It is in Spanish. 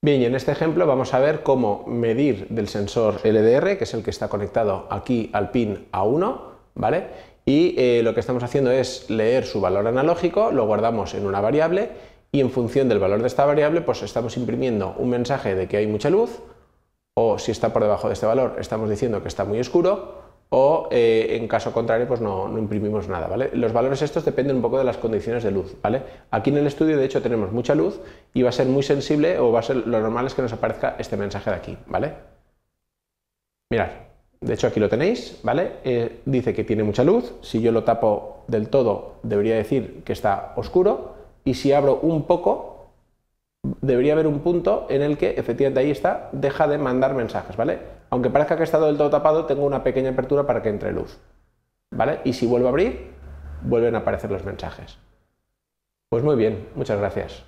Bien, en este ejemplo vamos a ver cómo medir del sensor LDR, que es el que está conectado aquí al pin A1, ¿vale? Y eh, lo que estamos haciendo es leer su valor analógico, lo guardamos en una variable y en función del valor de esta variable, pues estamos imprimiendo un mensaje de que hay mucha luz, o si está por debajo de este valor, estamos diciendo que está muy oscuro, o eh, en caso contrario pues no, imprimimos nada, ¿vale? Los valores estos dependen un poco de las condiciones de luz, ¿vale? Aquí en el estudio de hecho tenemos mucha luz y va a ser muy sensible o va a ser lo normal es que nos aparezca este mensaje de aquí, ¿vale? Mirad, de hecho aquí lo tenéis, ¿vale? Eh, dice que tiene mucha luz, si yo lo tapo del todo debería decir que está oscuro y si abro un poco debería haber un punto en el que efectivamente ahí está, deja de mandar mensajes, ¿vale? Aunque parezca que ha estado del todo tapado, tengo una pequeña apertura para que entre luz, ¿vale? Y si vuelvo a abrir, vuelven a aparecer los mensajes. Pues muy bien, muchas gracias.